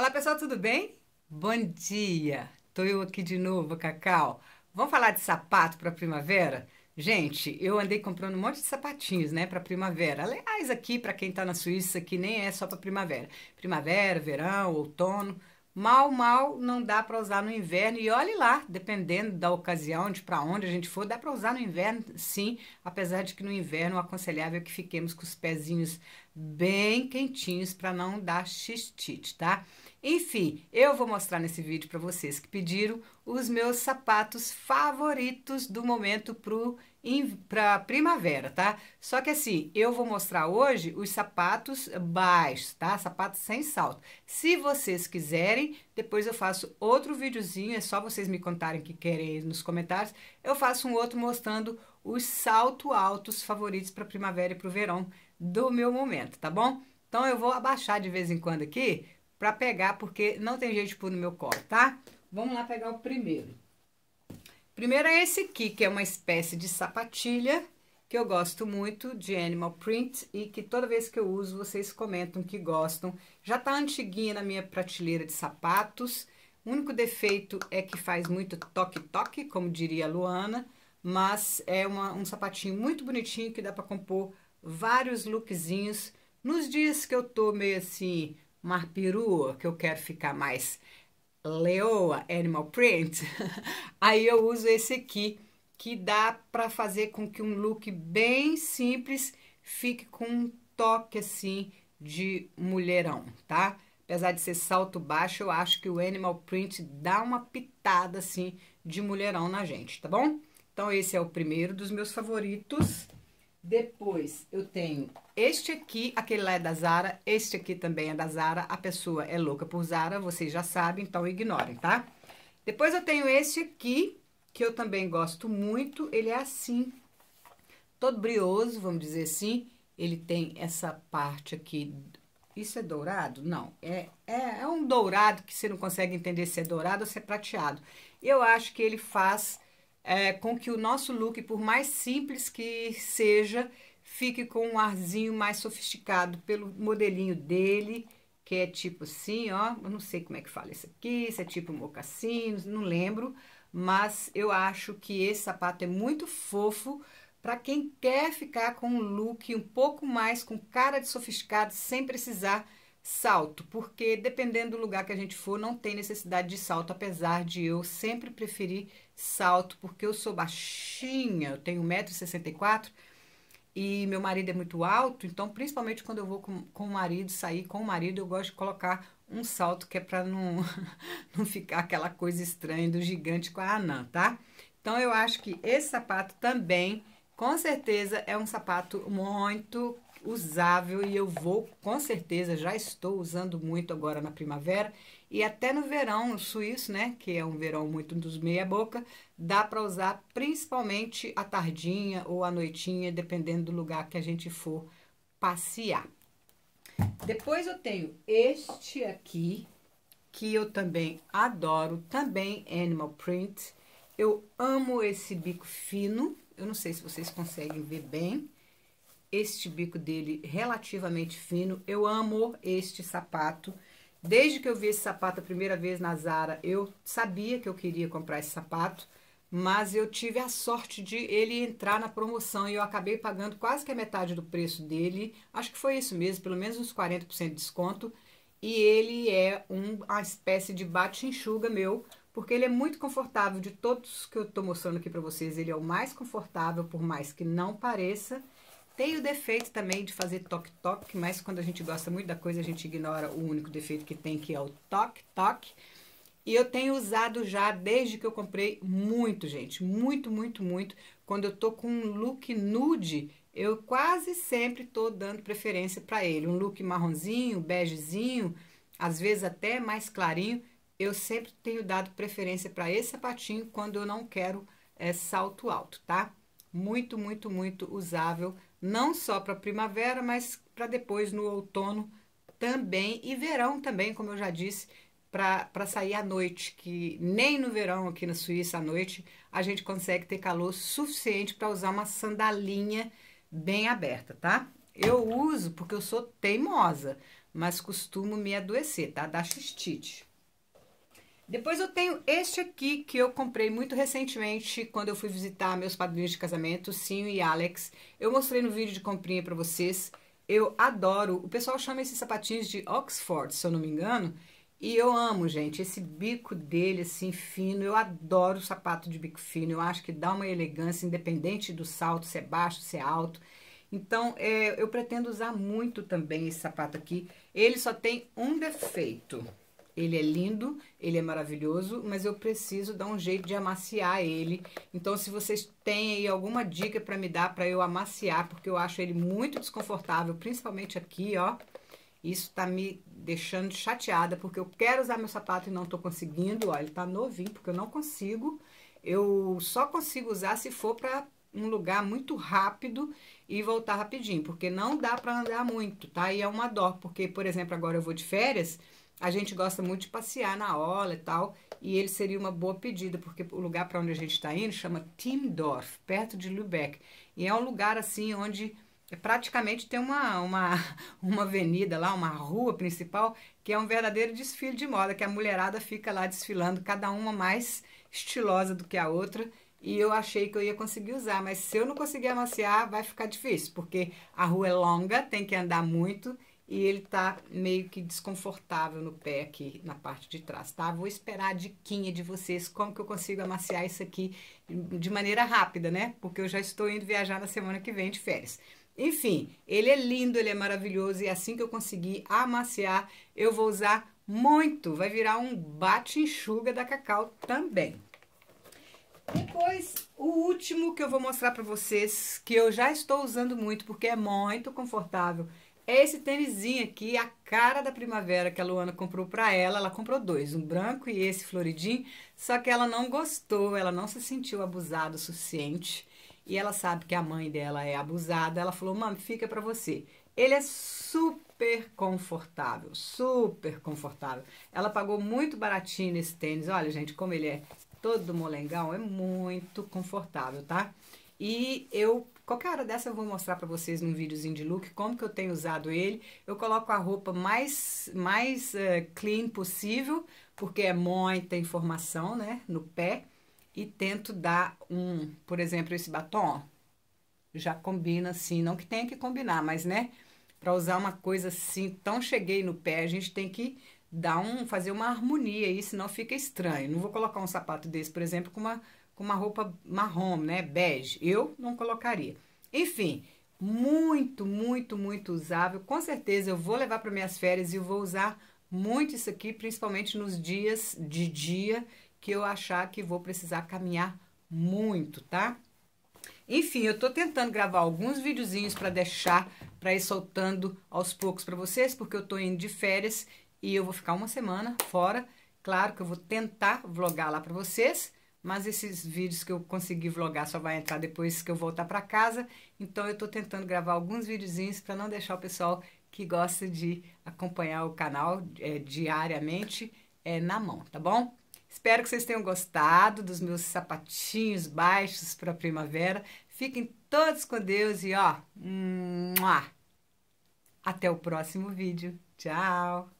Olá pessoal, tudo bem? Bom dia! Tô eu aqui de novo, Cacau. Vamos falar de sapato para primavera? Gente, eu andei comprando um monte de sapatinhos, né, para primavera. Aliás, aqui para quem tá na Suíça, que nem é só para primavera. Primavera, verão, outono, mal, mal não dá para usar no inverno. E olhe lá, dependendo da ocasião, de para onde a gente for, dá para usar no inverno, sim. Apesar de que no inverno o aconselhável é que fiquemos com os pezinhos bem quentinhos para não dar xistite, tá? Enfim, eu vou mostrar nesse vídeo para vocês que pediram os meus sapatos favoritos do momento para primavera, tá? Só que assim, eu vou mostrar hoje os sapatos baixos, tá? Sapatos sem salto. Se vocês quiserem, depois eu faço outro videozinho, é só vocês me contarem que querem nos comentários. Eu faço um outro mostrando os salto altos favoritos para primavera e para o verão do meu momento, tá bom? Então eu vou abaixar de vez em quando aqui para pegar, porque não tem jeito de pôr no meu colo, tá? Vamos lá pegar o primeiro. Primeiro é esse aqui, que é uma espécie de sapatilha, que eu gosto muito, de Animal Print, e que toda vez que eu uso, vocês comentam que gostam. Já tá antiguinha na minha prateleira de sapatos. O único defeito é que faz muito toque-toque, como diria a Luana, mas é uma, um sapatinho muito bonitinho que dá para compor vários lookzinhos. Nos dias que eu tô meio assim, uma perua, que eu quero ficar mais leoa, animal print, aí eu uso esse aqui, que dá para fazer com que um look bem simples fique com um toque assim de mulherão, tá? Apesar de ser salto baixo, eu acho que o animal print dá uma pitada assim de mulherão na gente, tá bom? Então esse é o primeiro dos meus favoritos. Depois eu tenho este aqui, aquele lá é da Zara, este aqui também é da Zara. A pessoa é louca por Zara, vocês já sabem, então ignorem, tá? Depois eu tenho este aqui, que eu também gosto muito. Ele é assim, todo brioso, vamos dizer assim. Ele tem essa parte aqui, isso é dourado? Não, é, é, é um dourado que você não consegue entender se é dourado ou se é prateado. Eu acho que ele faz é, com que o nosso look, por mais simples que seja, fique com um arzinho mais sofisticado pelo modelinho dele, que é tipo assim, ó, eu não sei como é que fala isso aqui, se é tipo mocassino, não lembro, mas eu acho que esse sapato é muito fofo para quem quer ficar com um look um pouco mais com cara de sofisticado, sem precisar Salto, porque dependendo do lugar que a gente for, não tem necessidade de salto, apesar de eu sempre preferir salto, porque eu sou baixinha, eu tenho 1,64m e meu marido é muito alto, então principalmente quando eu vou com, com o marido, sair com o marido, eu gosto de colocar um salto que é para não, não ficar aquela coisa estranha do gigante com a anã, tá? Então eu acho que esse sapato também, com certeza, é um sapato muito usável e eu vou com certeza já estou usando muito agora na primavera e até no verão suíço, né, que é um verão muito dos meia boca, dá para usar principalmente à tardinha ou à noitinha, dependendo do lugar que a gente for passear. Depois eu tenho este aqui, que eu também adoro, também animal print. Eu amo esse bico fino. Eu não sei se vocês conseguem ver bem este bico dele relativamente fino. Eu amo este sapato. Desde que eu vi esse sapato a primeira vez na Zara, eu sabia que eu queria comprar esse sapato, mas eu tive a sorte de ele entrar na promoção e eu acabei pagando quase que a metade do preço dele. Acho que foi isso mesmo, pelo menos uns 40% de desconto. E ele é um, uma espécie de bate-enxuga meu, porque ele é muito confortável. De todos que eu estou mostrando aqui para vocês, ele é o mais confortável, por mais que não pareça. Tem o defeito também de fazer toque-toque, mas quando a gente gosta muito da coisa, a gente ignora o único defeito que tem, que é o toque-toque. E eu tenho usado já desde que eu comprei muito, gente. Muito, muito, muito. Quando eu tô com um look nude, eu quase sempre tô dando preferência para ele. Um look marronzinho, begezinho, às vezes até mais clarinho. Eu sempre tenho dado preferência para esse sapatinho quando eu não quero é, salto alto, tá? muito, muito, muito usável, não só para primavera, mas para depois no outono também e verão também, como eu já disse, para sair à noite, que nem no verão aqui na Suíça à noite a gente consegue ter calor suficiente para usar uma sandalinha bem aberta, tá? Eu uso porque eu sou teimosa, mas costumo me adoecer, tá? da xistite. Depois eu tenho este aqui que eu comprei muito recentemente quando eu fui visitar meus padrinhos de casamento, Sim e Alex. Eu mostrei no vídeo de comprinha para vocês. Eu adoro. O pessoal chama esses sapatinhos de Oxford, se eu não me engano. E eu amo, gente, esse bico dele assim fino. Eu adoro o sapato de bico fino. Eu acho que dá uma elegância independente do salto, se é baixo, se é alto. Então, é, eu pretendo usar muito também esse sapato aqui. Ele só tem um defeito. Ele é lindo, ele é maravilhoso, mas eu preciso dar um jeito de amaciar ele. Então, se vocês têm aí alguma dica para me dar para eu amaciar, porque eu acho ele muito desconfortável, principalmente aqui, ó. Isso tá me deixando chateada, porque eu quero usar meu sapato e não tô conseguindo. Ó, ele tá novinho, porque eu não consigo. Eu só consigo usar se for para um lugar muito rápido e voltar rapidinho, porque não dá para andar muito, tá? E é uma dó, porque, por exemplo, agora eu vou de férias a gente gosta muito de passear na aula e tal, e ele seria uma boa pedida, porque o lugar para onde a gente está indo chama Timdorf, perto de Lübeck. E é um lugar assim onde é praticamente tem uma, uma, uma avenida lá, uma rua principal, que é um verdadeiro desfile de moda, que a mulherada fica lá desfilando, cada uma mais estilosa do que a outra. E eu achei que eu ia conseguir usar, mas se eu não conseguir amaciar, vai ficar difícil, porque a rua é longa, tem que andar muito e ele tá meio que desconfortável no pé aqui na parte de trás, tá? Vou esperar a diquinha de vocês, como que eu consigo amaciar isso aqui de maneira rápida, né? Porque eu já estou indo viajar na semana que vem de férias. Enfim, ele é lindo, ele é maravilhoso e assim que eu conseguir amaciar, eu vou usar muito. Vai virar um bate-enxuga da Cacau também. Depois, o último que eu vou mostrar para vocês, que eu já estou usando muito porque é muito confortável é esse tênisinho aqui, a cara da primavera que a Luana comprou para ela. Ela comprou dois, um branco e esse floridinho. Só que ela não gostou, ela não se sentiu abusada o suficiente. E ela sabe que a mãe dela é abusada. Ela falou, mami, fica para você. Ele é super confortável, super confortável. Ela pagou muito baratinho nesse tênis. Olha, gente, como ele é todo molengão, é muito confortável, tá? E eu Qualquer hora dessa eu vou mostrar para vocês num videozinho de look como que eu tenho usado ele. Eu coloco a roupa mais, mais uh, clean possível, porque é muita informação, né, no pé. E tento dar um, por exemplo, esse batom, ó, já combina assim, não que tenha que combinar, mas, né, para usar uma coisa assim, tão cheguei no pé, a gente tem que dar um, fazer uma harmonia aí, senão fica estranho. Não vou colocar um sapato desse, por exemplo, com uma com uma roupa marrom, né? Bege. Eu não colocaria. Enfim, muito, muito, muito usável. Com certeza eu vou levar para minhas férias e eu vou usar muito isso aqui, principalmente nos dias de dia que eu achar que vou precisar caminhar muito, tá? Enfim, eu tô tentando gravar alguns videozinhos para deixar para ir soltando aos poucos para vocês, porque eu tô indo de férias e eu vou ficar uma semana fora. Claro que eu vou tentar vlogar lá para vocês, mas esses vídeos que eu consegui vlogar só vai entrar depois que eu voltar para casa. Então eu estou tentando gravar alguns videozinhos para não deixar o pessoal que gosta de acompanhar o canal é, diariamente é, na mão, tá bom? Espero que vocês tenham gostado dos meus sapatinhos baixos para primavera. Fiquem todos com Deus e ó, até o próximo vídeo. Tchau!